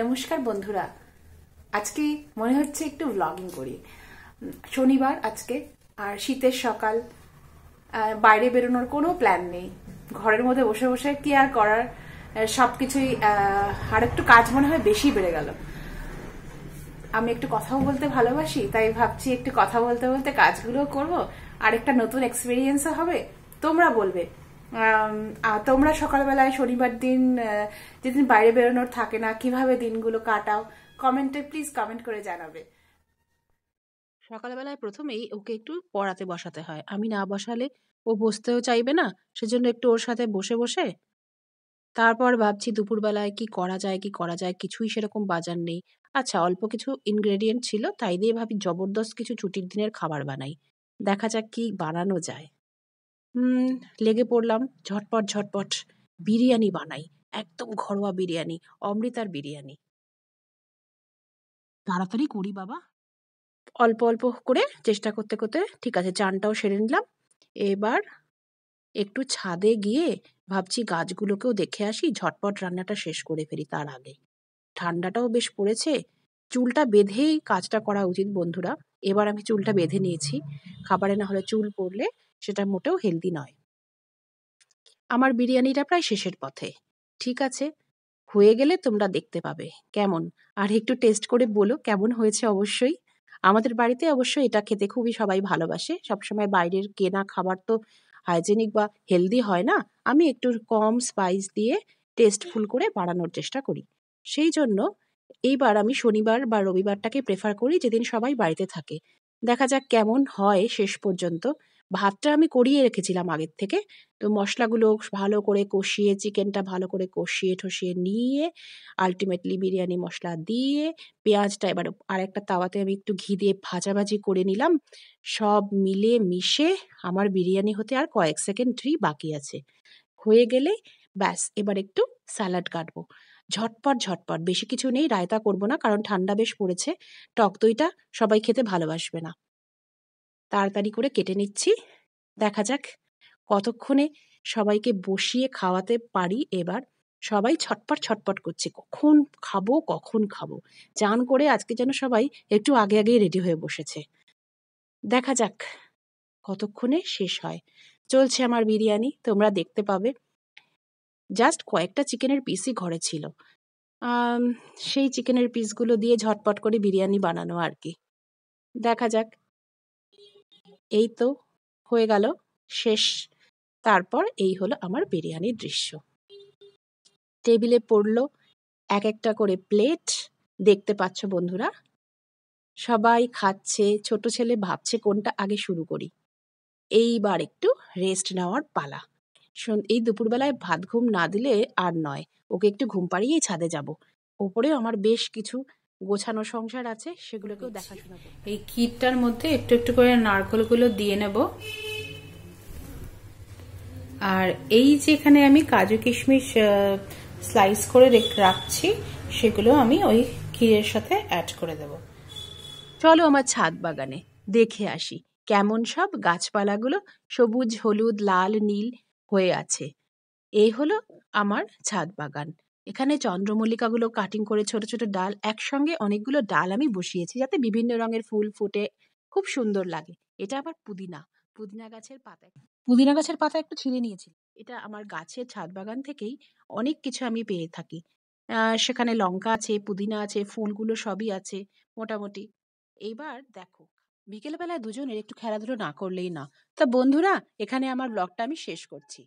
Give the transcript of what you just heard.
নমস্কার বন্ধুরা আজকে মনে হচ্ছে একটু ব্লগিং করি শনিবার আজকে আর শীতের সকাল বাইরে বেরোনোর কোনো প্ল্যান নেই ঘরের মধ্যে বসে বসে কি আর করার সব কিছুই আর একটু কাজ মনে হয় বেশি বেড়ে গেল আমি একটু কথাও বলতে ভালোবাসি তাই ভাবছি একটু কথা বলতে বলতে কাজগুলো করব আর একটা নতুন এক্সপিরিয়েন্সও হবে তোমরা বলবে তোমরা সকালবেলায় শনিবার দিন যেদিন বাইরে বেরোনোর থাকে না কিভাবে দিনগুলো কাটাও কমেন্টে প্লিজ কমেন্ট করে জানাবে সকালবেলায় প্রথমেই ওকে একটু পড়াতে বসাতে হয় আমি না বসালে ও বসতেও চাইবে না সেজন্য একটু ওর সাথে বসে বসে তারপর ভাবছি দুপুরবেলায় কি করা যায় কি করা যায় কিছুই সেরকম বাজার নেই আচ্ছা অল্প কিছু ইনগ্রেডিয়েন্ট ছিল তাই দিয়ে ভাবি জবরদস্ত কিছু ছুটির দিনের খাবার বানাই দেখা যাক কি বানানো যায় লেগে পড়লাম ঝটপট ঝটপট বিরিয়ানি বানাই একদম ঘরোয়া বিরিয়ানি অমৃতার বিরিয়ানি তাড়াতাড়ি করি বাবা অল্প অল্প করে চেষ্টা করতে করতে ঠিক আছে চানটাও সেরে নিলাম এবার একটু ছাদে গিয়ে ভাবছি গাছগুলোকেও দেখে আসি ঝটপট রান্নাটা শেষ করে ফেলি তার আগে ঠান্ডাটাও বেশ পড়েছে চুলটা বেঁধেই কাজটা করা উচিত বন্ধুরা এবার আমি চুলটা বেঁধে নিয়েছি খাবারে না হলে চুল পড়লে সেটা মোটেও হেলদি নয় আমার বিরিয়ানিটা প্রায় শেষের পথে ঠিক আছে হয়ে গেলে তোমরা দেখতে পাবে কেমন আর একটু টেস্ট করে বলো কেমন হয়েছে অবশ্যই আমাদের বাড়িতে অবশ্য এটা খেতে খুবই সবাই ভালোবাসে সবসময় বাইরের কেনা খাবার তো হাইজেনিক বা হেলদি হয় না আমি একটু কম স্পাইস দিয়ে টেস্টফুল করে বাড়ানোর চেষ্টা করি সেই জন্য এইবার আমি শনিবার বা রবিবারটাকে প্রেফার করি যেদিন সবাই বাড়িতে থাকে দেখা যাক কেমন হয় শেষ পর্যন্ত ভাতটা আমি করিয়ে রেখেছিলাম আগের থেকে তো মশলাগুলো ভালো করে কষিয়ে চিকেনটা ভালো করে কষিয়ে ঠসিয়ে নিয়ে আলটিমেটলি বিরিয়ানি মশলা দিয়ে পেঁয়াজটা এবার আর একটা তাওয়াতে আমি একটু ঘি দিয়ে ভাজাভাজি করে নিলাম সব মিলে মিশে আমার বিরিয়ানি হতে আর কয়েক সেকেন্ডই বাকি আছে হয়ে গেলে ব্যাস এবার একটু স্যালাড কাটবো ঝটপট ঝটপট বেশি কিছু নেই রায়তা করব না কারণ ঠান্ডা বেশ পড়েছে টক দইটা সবাই খেতে ভালোবাসবে না তাড়াতাড়ি করে কেটে নিচ্ছি দেখা যাক কতক্ষণে সবাইকে বসিয়ে খাওয়াতে পারি এবার সবাই ছটপট ছটপট করছে কখন খাবো কখন খাবো চান করে আজকে যেন সবাই একটু আগে আগেই রেডি হয়ে বসেছে দেখা যাক কতক্ষণে শেষ হয় চলছে আমার বিরিয়ানি তোমরা দেখতে পাবে জাস্ট কয়েকটা চিকেনের পিসই ঘরে ছিল সেই চিকেনের পিসগুলো দিয়ে ঝটপট করে বিরিয়ানি বানানো আর কি দেখা যাক এই তো হয়ে গেল শেষ তারপর এই হলো আমার বিরিয়ানির দৃশ্য টেবিলে পড়ল এক একটা করে প্লেট দেখতে পাচ্ছ বন্ধুরা সবাই খাচ্ছে ছোট ছেলে ভাবছে কোনটা আগে শুরু করি এইবার একটু রেস্ট নেওয়ার পালা এই দুপুরবেলায় ভাত ঘুম না দিলে আর নয় ওকে একটু ঘুম পাড়িয়েই ছাদে যাব ওপরেও আমার বেশ কিছু গোছানো সংসার আছে সেগুলোকেও আচ্ছা। দেখাশোনা এই ক্ষীরটার মধ্যে একটু একটু করে নারকলগুলো দিয়ে নেব আর এই যেখানে আমি কাজু কিশমিশ স্লাইস করে রাখছি সেগুলো আমি ওই ক্ষীরের সাথে অ্যাড করে দেব চলো আমার ছাদ বাগানে দেখে আসি কেমন সব গাছপালাগুলো সবুজ হলুদ লাল নীল হয়ে আছে এই হলো আমার ছাদ বাগান এখানে চন্দ্রমল্লিকাগুলো কাটিং করে ছোট ছোট ডাল একসঙ্গে অনেকগুলো ডাল আমি বসিয়েছি যাতে বিভিন্ন রঙের ফুল ফুটে খুব সুন্দর লাগে এটা আবার পুদিনা পুদিনা গাছের পাতা পুদিনা গাছের পাতা একটু ছিঁড়ে নিয়েছি এটা আমার গাছের ছাদ বাগান থেকেই অনেক কিছু আমি পেয়ে থাকি সেখানে লঙ্কা আছে পুদিনা আছে ফুলগুলো সবই আছে মোটামুটি এইবার দেখো বিকেলবেলায় দুজনের একটু খেলাধুলো না করলেই না তা বন্ধুরা এখানে আমার ব্লগটা আমি শেষ করছি